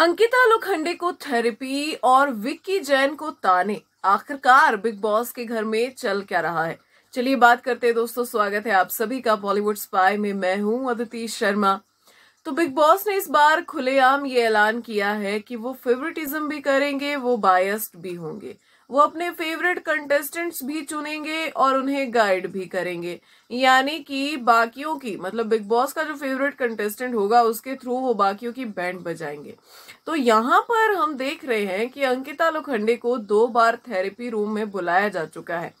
अंकिता लोखंडे को थेरेपी और विक्की जैन को ताने आखिरकार बिग बॉस के घर में चल क्या रहा है चलिए बात करते हैं दोस्तों स्वागत है आप सभी का बॉलीवुड स्पाई में मैं हूं अदिति शर्मा तो बिग बॉस ने इस बार खुलेआम ये ऐलान किया है कि वो फेवरेटिज्म भी करेंगे वो बायस्ड भी होंगे वो अपने फेवरेट कंटेस्टेंट्स भी चुनेंगे और उन्हें गाइड भी करेंगे यानी कि बाकियों की मतलब बिग बॉस का जो फेवरेट कंटेस्टेंट होगा उसके थ्रू वो बाकियों की बैंड बजाएंगे तो यहाँ पर हम देख रहे हैं कि अंकिता लोखंडे को दो बार थेरेपी रूम में बुलाया जा चुका है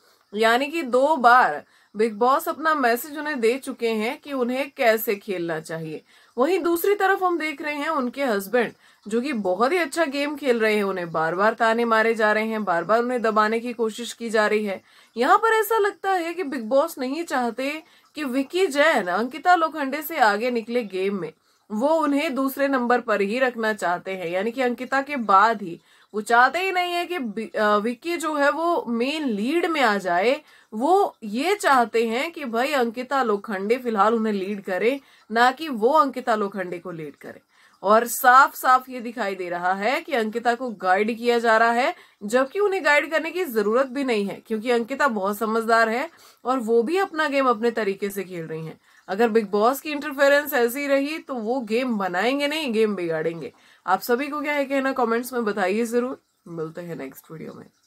यानी कि दो बार बिग बॉस अपना मैसेज उन्हें दे चुके हैं कि उन्हें कैसे खेलना चाहिए वहीं दूसरी तरफ हम देख रहे हैं उनके हस्बैंड जो कि बहुत ही अच्छा गेम खेल रहे हैं उन्हें बार बार ताने मारे जा रहे हैं बार बार उन्हें दबाने की कोशिश की जा रही है यहाँ पर ऐसा लगता है कि बिग बॉस नहीं चाहते कि विकी जैन अंकिता लोखंडे से आगे निकले गेम में वो उन्हें दूसरे नंबर पर ही रखना चाहते हैं यानी कि अंकिता के बाद ही वो चाहते ही नहीं है कि विक्की जो है वो मेन लीड में आ जाए वो ये चाहते हैं कि भाई अंकिता लोखंडे फिलहाल उन्हें लीड करे ना कि वो अंकिता लोखंडे को लीड करे और साफ साफ ये दिखाई दे रहा है कि अंकिता को गाइड किया जा रहा है जबकि उन्हें गाइड करने की जरूरत भी नहीं है क्योंकि अंकिता बहुत समझदार है और वो भी अपना गेम अपने तरीके से खेल रही है अगर बिग बॉस की इंटरफेरेंस ऐसी रही तो वो गेम बनाएंगे नहीं गेम बिगाड़ेंगे आप सभी को क्या है कहना कॉमेंट्स में बताइए जरूर मिलते हैं नेक्स्ट वीडियो में